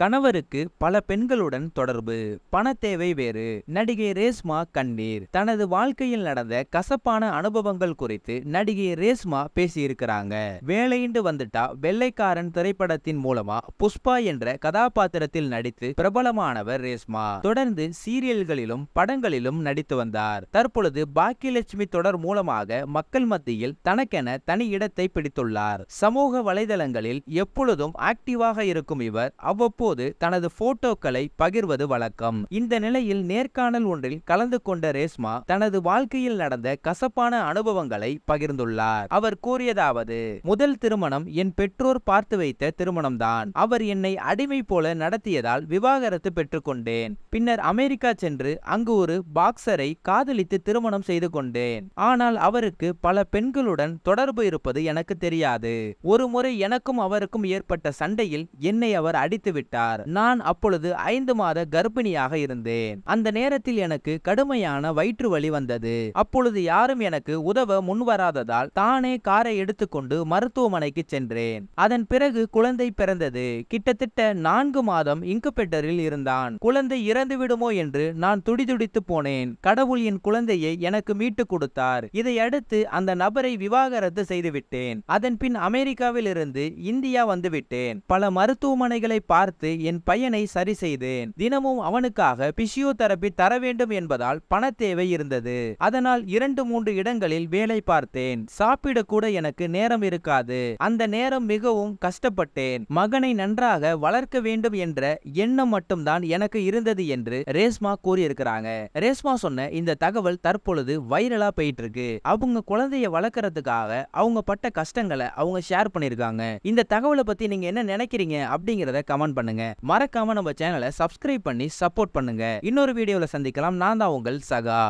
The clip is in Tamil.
கணவருக்கு பல பெண்களுடன் தொடர்பு பண தேவை வேறு நடிகை ரேஸ்மா கண்ணீர் தனது வாழ்க்கையில் நடந்த கசப்பான அனுபவங்கள் குறித்து நடிகை ரேஸ்மா பேசியிருக்கிறாங்க வேலையின்றி வந்துட்டா வெள்ளைக்காரன் திரைப்படத்தின் மூலமா புஷ்பா என்ற கதாபாத்திரத்தில் நடித்து பிரபலமானவர் ரேஸ்மா தொடர்ந்து சீரியல்களிலும் படங்களிலும் நடித்து வந்தார் தற்பொழுது பாக்கியலட்சுமி தொடர் மூலமாக மக்கள் மத்தியில் தனக்கென தனி இடத்தை பிடித்துள்ளார் சமூக வலைதளங்களில் எப்பொழுதும் ஆக்டிவாக இருக்கும் இவர் அவ்வப்போது தற்போது தனது போட்டோக்களை பகிர்வது வழக்கம் இந்த நிலையில் நேர்காணல் ஒன்றில் கலந்து கொண்ட ரேஸ்மா தனது வாழ்க்கையில் நடந்த கசப்பான அனுபவங்களை பகிர்ந்துள்ளார் அவர் கூறியதாவது முதல் திருமணம் என் பெற்றோர் பார்த்து வைத்த திருமணம்தான் அவர் என்னை அடிமை போல நடத்தியதால் விவாகரத்து பெற்றுக்கொண்டேன் பின்னர் அமெரிக்கா சென்று அங்கு ஒரு பாக்ஸரை காதலித்து திருமணம் செய்து கொண்டேன் ஆனால் அவருக்கு பல பெண்களுடன் தொடர்பு இருப்பது எனக்கு தெரியாது ஒரு முறை எனக்கும் அவருக்கும் ஏற்பட்ட சண்டையில் என்னை அவர் அடித்துவிட்டு விட்டார் நான் அப்பொழுது ஐந்து மாத கர்ப்பிணியாக இருந்தேன் அந்த நேரத்தில் எனக்கு கடுமையான வயிற்று வலி வந்தது அப்பொழுது யாரும் எனக்கு உதவ முன்வராததால் தானே காரை எடுத்துக்கொண்டு மருத்துவமனைக்கு சென்றேன் அதன் பிறகு குழந்தை பிறந்தது கிட்டத்தட்ட நான்கு மாதம் இங்குபெட்டரில் இருந்தான் குழந்தை இறந்து விடுமோ என்று நான் துடிதுடித்து போனேன் கடவுள் என் குழந்தையை எனக்கு மீட்டு கொடுத்தார் இதையடுத்து அந்த நபரை விவாகரத்து செய்துவிட்டேன் அதன் பின் அமெரிக்காவில் இருந்து இந்தியா வந்துவிட்டேன் பல மருத்துவமனைகளை பார்த்து பார்த்து என் பையனை சரி செய்தேன் தினமும் அவனுக்காக பிசியோதெரபி தர வேண்டும் என்பதால் பண தேவை இருந்தது அதனால் இரண்டு மூன்று இடங்களில் வேலை பார்த்தேன் சாப்பிட கூட எனக்கு நேரம் இருக்காது அந்த நேரம் மிகவும் கஷ்டப்பட்டேன் மகனை நன்றாக வளர்க்க வேண்டும் என்ற எண்ணம் மட்டும்தான் எனக்கு இருந்தது என்று ரேஸ்மா கூறியிருக்கிறாங்க ரேஸ்மா சொன்ன இந்த தகவல் தற்பொழுது வைரலா போயிட்டு இருக்கு அவங்க குழந்தைய வளர்க்கறதுக்காக அவங்க பட்ட கஷ்டங்களை அவங்க ஷேர் பண்ணிருக்காங்க இந்த தகவலை பத்தி நீங்க என்ன நினைக்கிறீங்க அப்படிங்கறத கமெண்ட் பண்ணுங்க பண்ணுங்க மறக்காம நம்ம சேனலை சப்ஸ்கிரைப் பண்ணி சப்போர்ட் பண்ணுங்க இன்னொரு வீடியோல சந்திக்கலாம் நான் தான் உங்கள் சகா